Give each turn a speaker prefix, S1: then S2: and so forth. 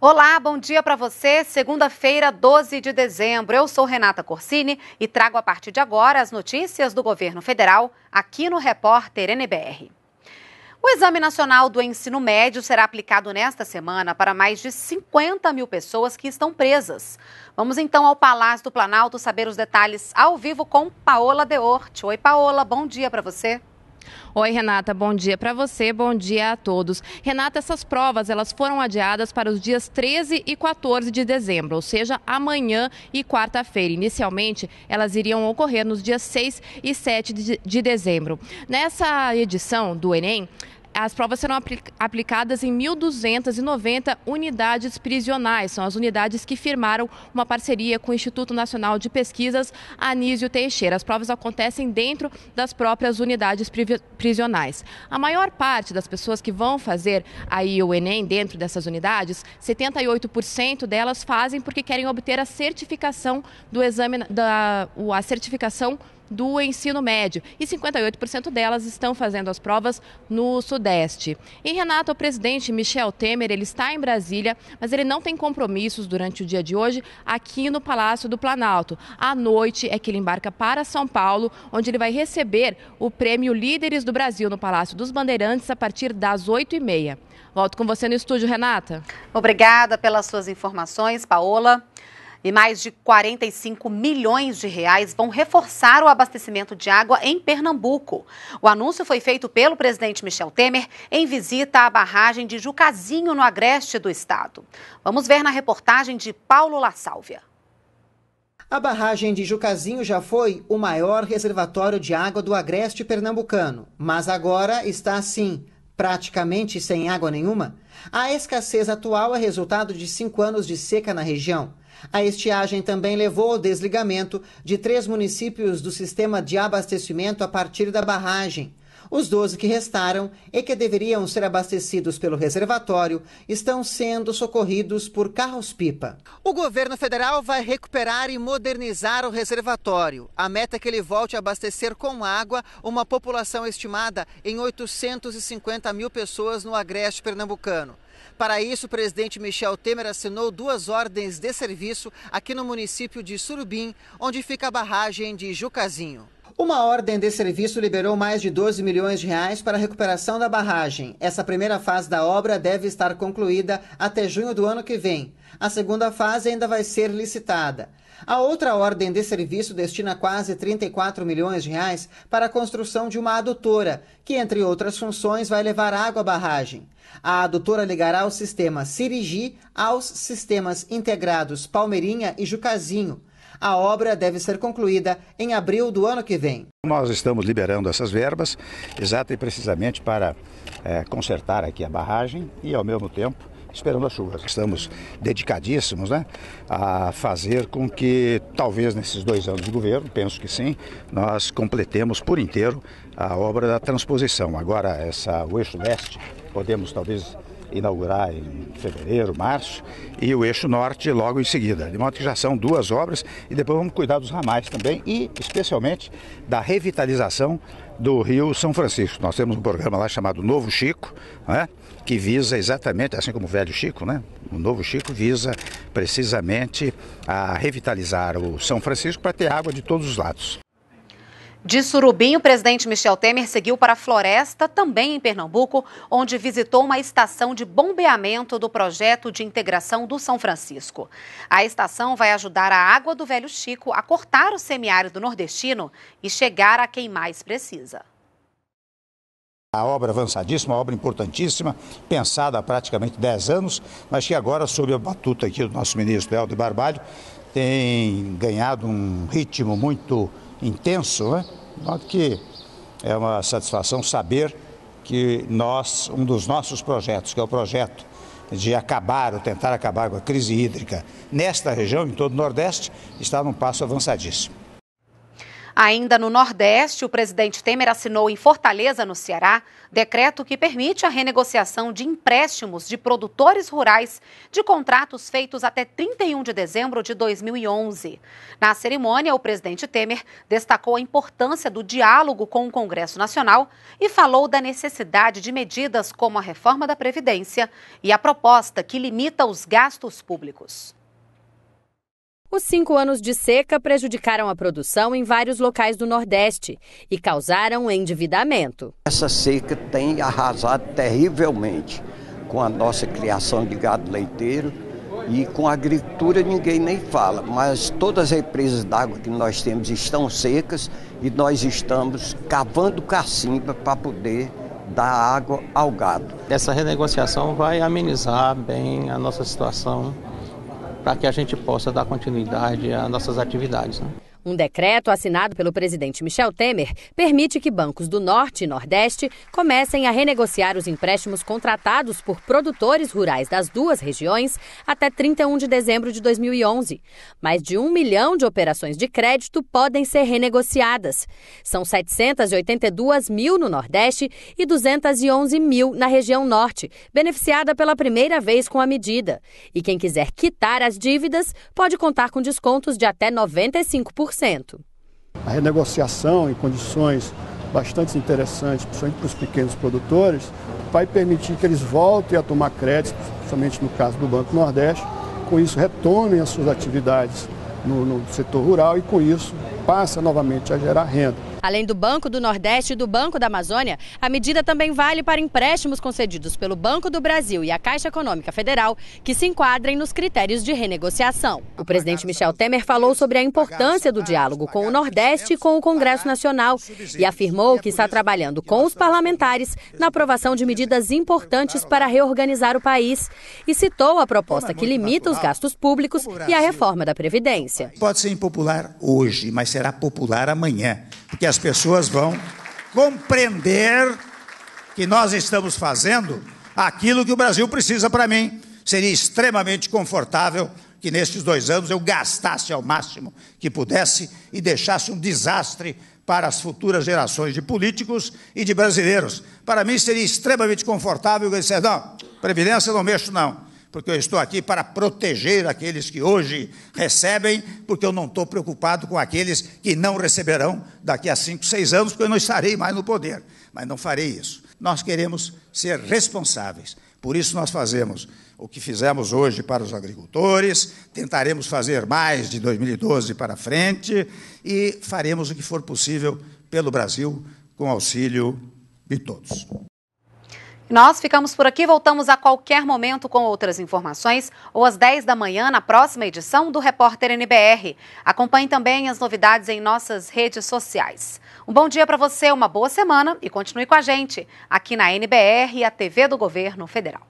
S1: Olá, bom dia para você. Segunda-feira, 12 de dezembro. Eu sou Renata Corsini e trago a partir de agora as notícias do governo federal aqui no Repórter NBR. O Exame Nacional do Ensino Médio será aplicado nesta semana para mais de 50 mil pessoas que estão presas. Vamos então ao Palácio do Planalto saber os detalhes ao vivo com Paola
S2: Deorte. Oi, Paola, bom dia para você. Oi, Renata, bom dia para você, bom dia a todos. Renata, essas provas elas foram adiadas para os dias 13 e 14 de dezembro, ou seja, amanhã e quarta-feira. Inicialmente, elas iriam ocorrer nos dias 6 e 7 de dezembro. Nessa edição do Enem, as provas serão aplicadas em 1.290 unidades prisionais. São as unidades que firmaram uma parceria com o Instituto Nacional de Pesquisas Anísio Teixeira. As provas acontecem dentro das próprias unidades prisionais. A maior parte das pessoas que vão fazer aí o Enem dentro dessas unidades, 78% delas fazem porque querem obter a certificação do exame, da, a certificação do ensino médio e 58% delas estão fazendo as provas no Sudeste. E Renato, o presidente Michel Temer, ele está em Brasília, mas ele não tem compromissos durante o dia de hoje aqui no Palácio do Planalto. À noite é que ele embarca para São Paulo, onde ele vai receber o prêmio Líderes do Brasil no Palácio dos Bandeirantes a partir das 8h30. Volto com você no estúdio, Renata.
S1: Obrigada pelas suas informações, Paola e mais de 45 milhões de reais vão reforçar o abastecimento de água em Pernambuco. O anúncio foi feito pelo presidente Michel Temer em visita à barragem de Jucazinho, no agreste do estado. Vamos ver na reportagem de Paulo La Sálvia.
S3: A barragem de Jucazinho já foi o maior reservatório de água do agreste pernambucano, mas agora está assim, praticamente sem água nenhuma. A escassez atual é resultado de cinco anos de seca na região. A estiagem também levou ao desligamento de três municípios do sistema de abastecimento a partir da barragem. Os 12 que restaram e que deveriam ser abastecidos pelo reservatório estão sendo socorridos por carros-pipa. O governo federal vai recuperar e modernizar o reservatório. A meta é que ele volte a abastecer com água uma população estimada em 850 mil pessoas no agreste pernambucano. Para isso, o presidente Michel Temer assinou duas ordens de serviço aqui no município de Surubim, onde fica a barragem de Jucazinho. Uma ordem de serviço liberou mais de 12 milhões de reais para a recuperação da barragem. Essa primeira fase da obra deve estar concluída até junho do ano que vem. A segunda fase ainda vai ser licitada. A outra ordem de serviço destina quase 34 milhões de reais para a construção de uma adutora, que, entre outras funções, vai levar água à barragem. A adutora ligará o sistema Sirigi aos sistemas integrados Palmeirinha e Jucazinho a obra deve ser concluída em abril do ano que vem.
S4: Nós estamos liberando essas verbas, exata e precisamente para é, consertar aqui a barragem e, ao mesmo tempo, esperando as chuvas. Estamos dedicadíssimos né, a fazer com que, talvez nesses dois anos de governo, penso que sim, nós completemos por inteiro a obra da transposição. Agora, essa, o eixo leste, podemos talvez inaugurar em fevereiro, março, e o eixo norte logo em seguida. De modo que já são duas obras e depois vamos cuidar dos ramais também e especialmente da revitalização do Rio São Francisco. Nós temos um programa lá chamado Novo Chico, né, que visa exatamente, assim como o Velho Chico, né? O Novo Chico visa precisamente a revitalizar o São Francisco para ter água de todos os lados.
S1: De Surubim, o presidente Michel Temer seguiu para a floresta, também em Pernambuco, onde visitou uma estação de bombeamento do projeto de integração do São Francisco. A estação vai ajudar a água do Velho Chico a cortar o semiárido nordestino e chegar a quem mais precisa.
S4: A obra avançadíssima, uma obra importantíssima, pensada há praticamente 10 anos, mas que agora, sob a batuta aqui do nosso ministro Helder Barbalho, tem ganhado um ritmo muito intenso, né? De modo que é uma satisfação saber que nós, um dos nossos projetos, que é o projeto de acabar ou tentar acabar com a crise hídrica nesta região, em todo o Nordeste, está num passo avançadíssimo.
S1: Ainda no Nordeste, o presidente Temer assinou em Fortaleza, no Ceará, decreto que permite a renegociação de empréstimos de produtores rurais de contratos feitos até 31 de dezembro de 2011. Na cerimônia, o presidente Temer destacou a importância do diálogo com o Congresso Nacional e falou da necessidade de medidas como a reforma da Previdência e a proposta que limita os gastos públicos.
S5: Os cinco anos de seca prejudicaram a produção em vários locais do Nordeste e causaram endividamento.
S4: Essa seca tem arrasado terrivelmente com a nossa criação de gado leiteiro e com a agricultura ninguém nem fala, mas todas as represas d'água que nós temos estão secas e nós estamos cavando cacimba para poder dar água ao gado.
S3: Essa renegociação vai amenizar bem a nossa situação para que a gente possa dar continuidade às nossas atividades. Né?
S5: Um decreto assinado pelo presidente Michel Temer permite que bancos do Norte e Nordeste comecem a renegociar os empréstimos contratados por produtores rurais das duas regiões até 31 de dezembro de 2011. Mais de um milhão de operações de crédito podem ser renegociadas. São 782 mil no Nordeste e 211 mil na região Norte, beneficiada pela primeira vez com a medida. E quem quiser quitar as dívidas pode contar com descontos de até 95%
S4: a renegociação em condições bastante interessantes, principalmente para os pequenos produtores, vai permitir que eles voltem a tomar crédito, principalmente no caso do Banco Nordeste, com isso retomem as suas atividades no, no setor rural e com isso passa novamente a gerar renda.
S5: Além do Banco do Nordeste e do Banco da Amazônia, a medida também vale para empréstimos concedidos pelo Banco do Brasil e a Caixa Econômica Federal, que se enquadrem nos critérios de renegociação. O presidente Michel Temer falou sobre a importância do diálogo com o Nordeste e com o Congresso Nacional e afirmou que está trabalhando com os parlamentares na aprovação de medidas importantes para reorganizar o país e citou a proposta que limita os gastos públicos e a reforma da Previdência.
S4: Pode ser impopular hoje, mas será popular amanhã, porque as pessoas vão compreender que nós estamos fazendo aquilo que o Brasil precisa para mim. Seria extremamente confortável que nestes dois anos eu gastasse ao máximo que pudesse e deixasse um desastre para as futuras gerações de políticos e de brasileiros. Para mim seria extremamente confortável que eu dissesse, não, Previdência não mexo não porque eu estou aqui para proteger aqueles que hoje recebem, porque eu não estou preocupado com aqueles que não receberão daqui a cinco, seis anos, porque eu não estarei mais no poder. Mas não farei isso. Nós queremos ser responsáveis. Por isso nós fazemos o que fizemos hoje para os agricultores, tentaremos fazer mais de 2012 para frente e faremos o que for possível pelo Brasil com auxílio de todos.
S1: Nós ficamos por aqui, voltamos a qualquer momento com outras informações ou às 10 da manhã na próxima edição do Repórter NBR. Acompanhe também as novidades em nossas redes sociais. Um bom dia para você, uma boa semana e continue com a gente aqui na NBR, a TV do Governo Federal.